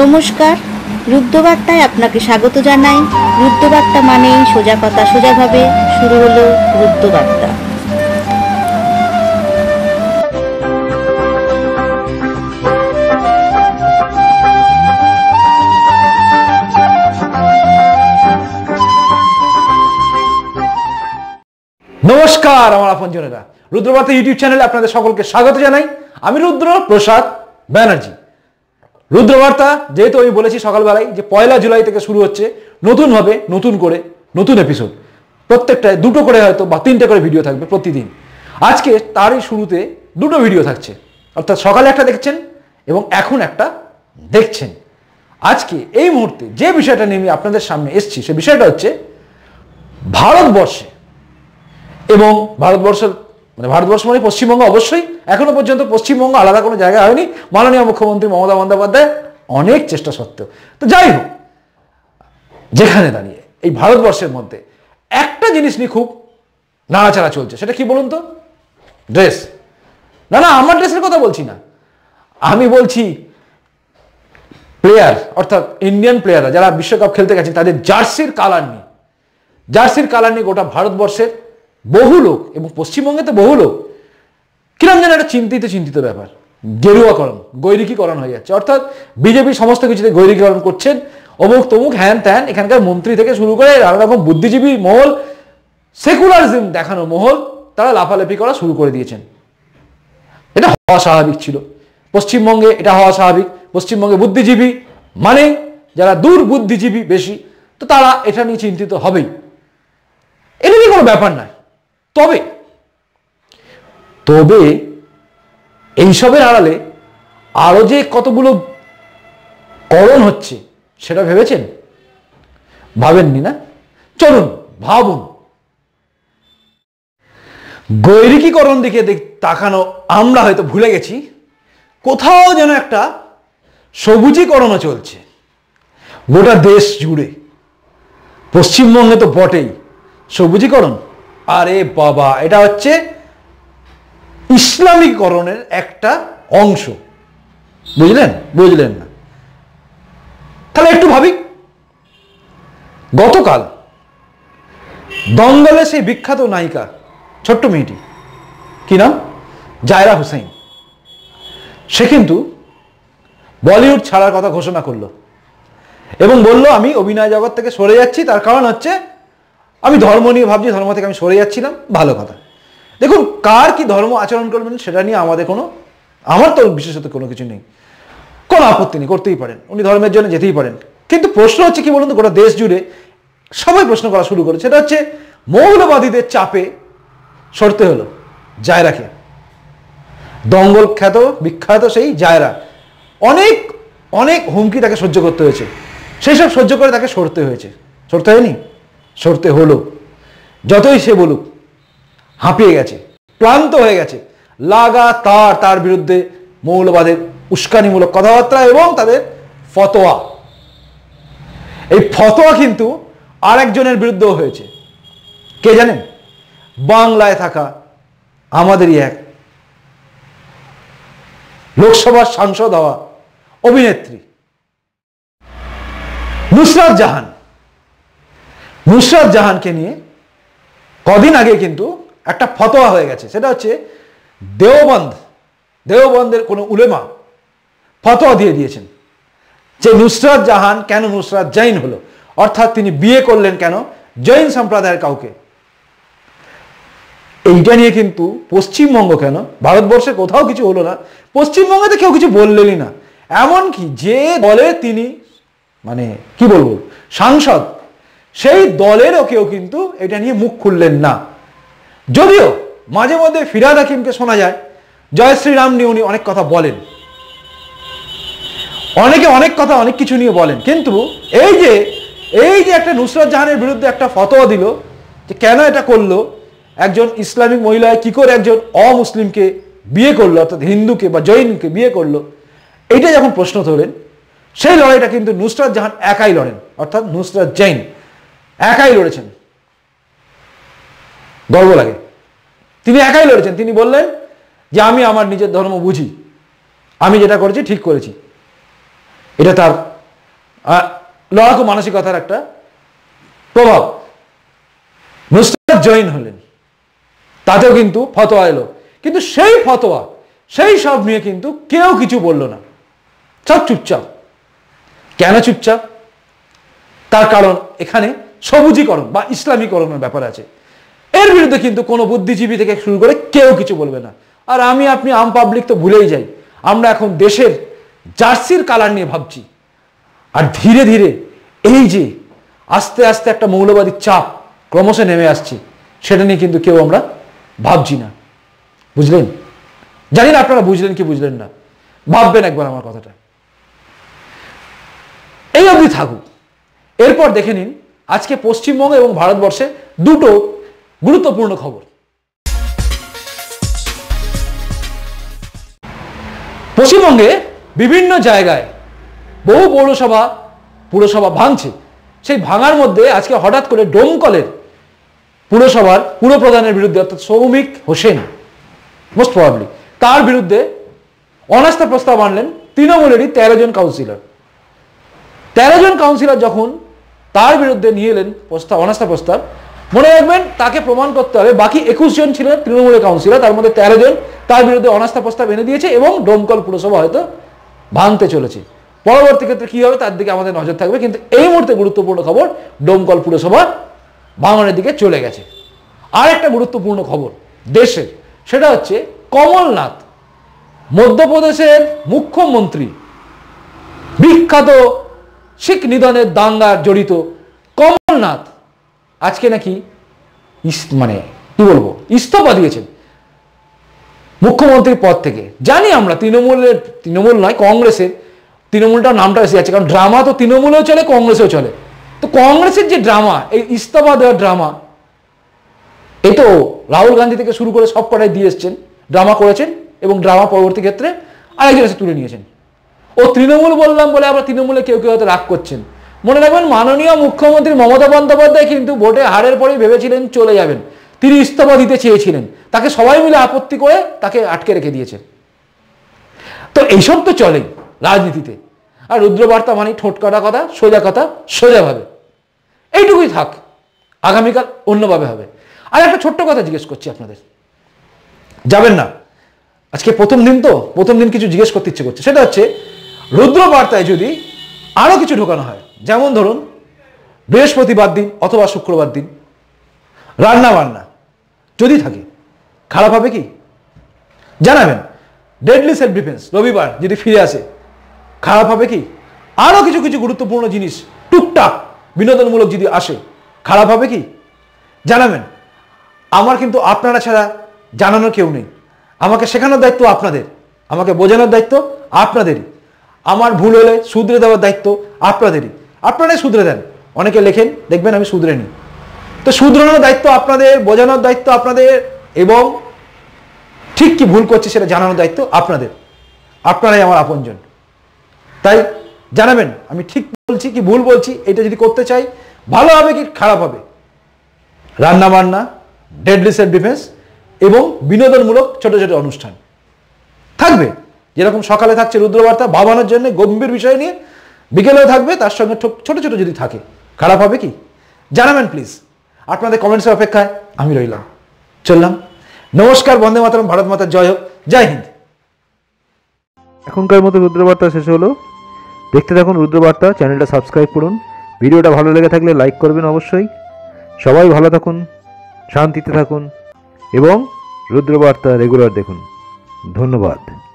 নমস্কার রুদ্রবার্তায় আপনাকে স্বাগত জানাই রুদ্রবার্তা মানে সোজা কথা সোজাভাবে শুরু হলো রুদ্রবার্তা নমস্কার আমার জনেরা রুদ্রবার্তা ইউটিউব চ্যানেলে আপনাদের সকলকে স্বাগত জানাই আমি রুদ্র প্রসাদ ব্যানার্জি রুদ্রবার্তা যেহেতু আমি বলেছি সকালবেলায় যে পয়লা জুলাই থেকে শুরু হচ্ছে নতুনভাবে নতুন করে নতুন এপিসোড প্রত্যেকটায় দুটো করে হয়তো বা তিনটে করে ভিডিও থাকবে প্রতিদিন আজকে তারই শুরুতে দুটো ভিডিও থাকছে অর্থাৎ সকালে একটা দেখছেন এবং এখন একটা দেখছেন আজকে এই মুহূর্তে যে বিষয়টা নিয়ে আপনাদের সামনে এসছি সে বিষয়টা হচ্ছে ভারতবর্ষে এবং ভারতবর্ষের মানে ভারতবর্ষ মানে পশ্চিমবঙ্গ অবশ্যই এখনো পর্যন্ত পশ্চিমবঙ্গ আলাদা কোনো জায়গা হয়নি মাননীয় মুখ্যমন্ত্রী মমতা বন্দ্যোপাধ্যায় অনেক চেষ্টা সত্ত্বেও তো যাই হোক যেখানে দাঁড়িয়ে এই ভারতবর্ষের মধ্যে একটা জিনিস নিয়ে খুব নাড়াচাড়া চলছে সেটা কি বলুন তো ড্রেস না না আমার ড্রেসের কথা বলছি না আমি বলছি প্লেয়ার অর্থাৎ ইন্ডিয়ান প্লেয়াররা যারা বিশ্বকাপ খেলতে গেছেন তাদের জার্সির কালার নিয়ে জার্সির কালার নিয়ে গোটা ভারতবর্ষের বহু লোক এবং পশ্চিমবঙ্গে তো বহু লোক কিরম যেন একটা চিন্তিত চিন্তিত ব্যাপার গেরুয়াকরণ গৈরিকীকরণ হয়ে যাচ্ছে অর্থাৎ বিজেপি সমস্ত কিছুতে গৈরিকীকরণ করছেন অমুক তমুক হ্যান ত্যান এখানকার মন্ত্রী থেকে শুরু করে নানা রকম বুদ্ধিজীবী মহল সেকুলারিজম দেখানো মহল তারা লাফালাফি করা শুরু করে দিয়েছেন এটা হওয়া স্বাভাবিক ছিল পশ্চিমবঙ্গে এটা হওয়া স্বাভাবিক পশ্চিমবঙ্গে বুদ্ধিজীবী মানে যারা দূর বুদ্ধিজীবী বেশি তো তারা এটা নিয়ে চিন্তিত হবেই এটা নিয়ে কোনো ব্যাপার নয় তবে তবে এইসবের আড়ালে আরও যে কতগুলো করণ হচ্ছে সেটা ভেবেছেন ভাবেননি না চলুন ভাবুন গৈরিকীকরণ দিকে তাকানো আমরা হয়তো ভুলে গেছি কোথাও যেন একটা সবুজীকরণও চলছে গোটা দেশ জুড়ে পশ্চিমবঙ্গে তো বটেই সবুজীকরণ আরে বাবা এটা হচ্ছে ইসলামীকরণের একটা অংশ বুঝলেন বুঝলেন না তাহলে একটু ভাবি গতকাল দঙ্গলে সেই বিখ্যাত নায়িকা ছোট্ট মেয়েটি কি নাম জায়রা হুসাইন সে কিন্তু বলিউড ছাড়ার কথা ঘোষণা করলো এবং বলল আমি অভিনয় জগৎ থেকে সরে যাচ্ছি তার কারণ হচ্ছে আমি ধর্ম নিয়ে ভাবছি ধর্ম থেকে আমি সরে যাচ্ছিলাম ভালো কথা দেখুন কার কি ধর্ম আচরণ করবেন সেটা নিয়ে আমাদের কোনো আমার তো বিশেষত কোনো কিছু নেই কোনো আপত্তি নেই করতেই পারেন উনি ধর্মের জন্য যেতেই পারেন কিন্তু প্রশ্ন হচ্ছে কি বলুন তো গোটা দেশ জুড়ে সবাই প্রশ্ন করা শুরু করে সেটা হচ্ছে মৌলবাদীদের চাপে সরতে হলো জায়রাকে দঙ্গল খ্যাত বিখ্যাত সেই জায়রা অনেক অনেক হুমকি তাকে সহ্য করতে হয়েছে সেই সব সহ্য করে তাকে সরতে হয়েছে সরতে হয়নি সরতে হলো যতই সে বলুক হাঁপিয়ে গেছে ক্লান্ত হয়ে গেছে লাগাতার তার বিরুদ্ধে মৌলবাদের উস্কানিমূলক কথাবার্তা এবং তাদের ফতোয়া এই ফতোয়া কিন্তু আরেকজনের বিরুদ্ধেও হয়েছে কে জানেন বাংলায় থাকা আমাদেরই এক লোকসভার সাংসদ হওয়া অভিনেত্রী নুসরাত জাহান নুসরাত জাহানকে নিয়ে কদিন আগে কিন্তু একটা ফতোয়া হয়ে গেছে সেটা হচ্ছে দেওবন্ধ দেওবন্ধের কোনো উলেমা ফতোয়া দিয়ে দিয়েছেন যে নুসরাত জাহান কেন নুসরাত জৈন হলো অর্থাৎ তিনি বিয়ে করলেন কেন জৈন সম্প্রদায়ের কাউকে এইটা নিয়ে কিন্তু পশ্চিমবঙ্গ কেন ভারতবর্ষে কোথাও কিছু হলো না পশ্চিমবঙ্গে তো কেউ কিছু বললেনই না এমনকি যে বলে তিনি মানে কি বলবো সাংসদ সেই দলেরও কেউ কিন্তু এটা নিয়ে মুখ খুললেন না যদিও মাঝে মধ্যে ফিরাদ হাকিমকে শোনা যায় জয়শ্রীরাম নিয়ে উনি অনেক কথা বলেন অনেকে অনেক কথা অনেক কিছু নিয়ে বলেন কিন্তু এই যে এই যে একটা নুসরাত জাহানের বিরুদ্ধে একটা ফতোয়া দিল যে কেন এটা করলো একজন ইসলামিক মহিলায় কি করে একজন অমুসলিমকে বিয়ে করলো অর্থাৎ হিন্দুকে বা জৈনকে বিয়ে করলো এইটা যখন প্রশ্ন তোলেন সেই লড়াইটা কিন্তু নুসরাত জাহান একাই লড়েন অর্থাৎ নুসরাত জৈন একাই লড়েছেন গর্ব লাগে তিনি একাই লড়েছেন তিনি বললেন যে আমি আমার নিজের ধর্ম বুঝি আমি যেটা করেছি ঠিক করেছি এটা তার লড়াকু মানসিকতার একটা প্রভাব মুস্তাদ জৈন হলেন তাতেও কিন্তু ফতোয়া এলো কিন্তু সেই ফতোয়া সেই সব নিয়ে কিন্তু কেউ কিছু বলল না সব চুপচাপ কেন চুপচাপ তার কারণ এখানে সবুজীকরণ বা ইসলামীকরণের ব্যাপার আছে এর বিরুদ্ধে কিন্তু কোনো বুদ্ধিজীবী থেকে শুরু করে কেউ কিছু বলবে না আর আমি আপনি আম পাবলিক তো ভুলেই যাই আমরা এখন দেশের জার্সির কালার নিয়ে ভাবছি আর ধীরে ধীরে এই যে আস্তে আস্তে একটা মৌলবাদী চাপ ক্রমশ নেমে আসছে সেটা নিয়ে কিন্তু কেউ আমরা ভাবছি না বুঝলেন জানি না আপনারা বুঝলেন কি বুঝলেন না ভাববেন একবার আমার কথাটা এই অবধি থাকুক এরপর দেখে নিন আজকে পশ্চিমবঙ্গ এবং ভারতবর্ষে দুটো গুরুত্বপূর্ণ খবর পশ্চিমবঙ্গে বিভিন্ন জায়গায় বহু পৌরসভা পুরসভা ভাঙছে সেই ভাঙার মধ্যে আজকে হঠাৎ করে ডোমকলের পুরসভার পুরপ্রধানের বিরুদ্ধে অর্থাৎ সৌমিক হোসেন মোস্ট প্রবাবলি তার বিরুদ্ধে অনাস্থা প্রস্তাব আনলেন তৃণমূলেরই তেরো জন কাউন্সিলর তেরো জন কাউন্সিলর যখন তার বিরুদ্ধে নিয়ে এলেন প্রস্তাব অনাস্থা প্রস্তাব মনে রাখবেন তাকে প্রমাণ করতে হবে বাকি একুশ জন ছিলেন তৃণমূলের কাউন্সিলর তার মধ্যে তেরো জন তার বিরুদ্ধে অনাস্থা প্রস্তাব এনে দিয়েছে এবং ডোমকল পুরসভা হয়তো ভাঙতে চলেছে পরবর্তী ক্ষেত্রে কী হবে তার দিকে আমাদের নজর থাকবে কিন্তু এই মুহূর্তে গুরুত্বপূর্ণ খবর ডোমকল পুরসভা ভাঙনের দিকে চলে গেছে আর একটা গুরুত্বপূর্ণ খবর দেশের সেটা হচ্ছে কমলনাথ মধ্যপ্রদেশের মুখ্যমন্ত্রী বিখ্যাত শিখ নিধনের দাঙ্গা জড়িত কমলনাথ আজকে নাকি মানে কি বলবো ইস্তফা দিয়েছেন মুখ্যমন্ত্রীর পদ থেকে জানি আমরা তৃণমূলের তৃণমূল নয় কংগ্রেসের তৃণমূলটার নামটা এসে যাচ্ছে কারণ ড্রামা তো তৃণমূলেও চলে কংগ্রেসেও চলে তো কংগ্রেসের যে ড্রামা এই ইস্তফা দেওয়ার ড্রামা এ তো রাহুল গান্ধী থেকে শুরু করে সব কটাই দিয়ে এসছেন ড্রামা করেছেন এবং ড্রামা পরবর্তী ক্ষেত্রে আরেকজন এসে তুলে নিয়েছেন ও তৃণমূল বললাম বলে আবার তৃণমূলে কেউ কেউ হয়তো রাগ করছেন মনে রাখবেন মাননীয় মুখ্যমন্ত্রী মমতা বন্দ্যোপাধ্যায় কিন্তু ভোটে হারের পরেই ভেবেছিলেন চলে যাবেন তিনি ইস্তফা দিতে চেয়েছিলেন তাকে সবাই মিলে আপত্তি করে তাকে আটকে রেখে দিয়েছে তো এইসব তো চলেই রাজনীতিতে আর রুদ্রবার্তা মানে ঠোঁট কাটা কথা সোজা কথা সোজাভাবে এইটুকুই থাক আগামীকাল অন্যভাবে হবে আর একটা ছোট্ট কথা জিজ্ঞেস করছি আপনাদের যাবেন না আজকে প্রথম দিন তো প্রথম দিন কিছু জিজ্ঞেস করতে ইচ্ছে করছে সেটা হচ্ছে রুদ্র বার্তায় যদি আরও কিছু ঢোকানো হয় যেমন ধরুন বৃহস্পতিবার দিন অথবা শুক্রবার দিন রান্না বান্না যদি থাকে খারাপ হবে কি জানাবেন ডেডলি সেলফ ডিফেন্স রবিবার যদি ফিরে আসে খারাপ হবে কি আরও কিছু কিছু গুরুত্বপূর্ণ জিনিস টুকটাক বিনোদনমূলক যদি আসে খারাপ হবে কি জানাবেন আমার কিন্তু আপনারা ছাড়া জানানোর কেউ নেই আমাকে শেখানোর দায়িত্ব আপনাদের আমাকে বোঝানোর দায়িত্ব আপনাদেরই আমার ভুল হলে শুধরে দেওয়ার দায়িত্ব আপনাদেরই আপনারাই শুধরে দেন অনেকে লেখেন দেখবেন আমি শুধরে নিই তো শুধরানোর দায়িত্ব আপনাদের বোঝানোর দায়িত্ব আপনাদের এবং ঠিক কি ভুল করছে সেটা জানানোর দায়িত্ব আপনাদের আপনারাই আমার আপনজন তাই জানাবেন আমি ঠিক বলছি কি ভুল বলছি এটা যদি করতে চাই ভালো হবে কি খারাপ হবে রান্না বান্না ডেডলিসের ডিফেন্স এবং বিনোদনমূলক ছোট ছোট অনুষ্ঠান থাকবে যেরকম সকালে থাকছে রুদ্রবার্তা ভাবানোর জন্য গম্ভীর বিষয় নিয়ে বিকেলেও থাকবে তার সঙ্গে ছোট ছোট যদি থাকে খারাপ হবে কি জানাবেন প্লিজ আপনাদের কমেন্টসের অপেক্ষায় আমি রইলাম চললাম নমস্কার বন্দে মাতরম ভারত মাতার জয় হোক জয় হিন্দ এখনকার মতো রুদ্রবার্তা শেষ হলো দেখতে থাকুন রুদ্রবার্তা চ্যানেলটা সাবস্ক্রাইব করুন ভিডিওটা ভালো লেগে থাকলে লাইক করবেন অবশ্যই সবাই ভালো থাকুন শান্তিতে থাকুন এবং রুদ্রবার্তা রেগুলার দেখুন ধন্যবাদ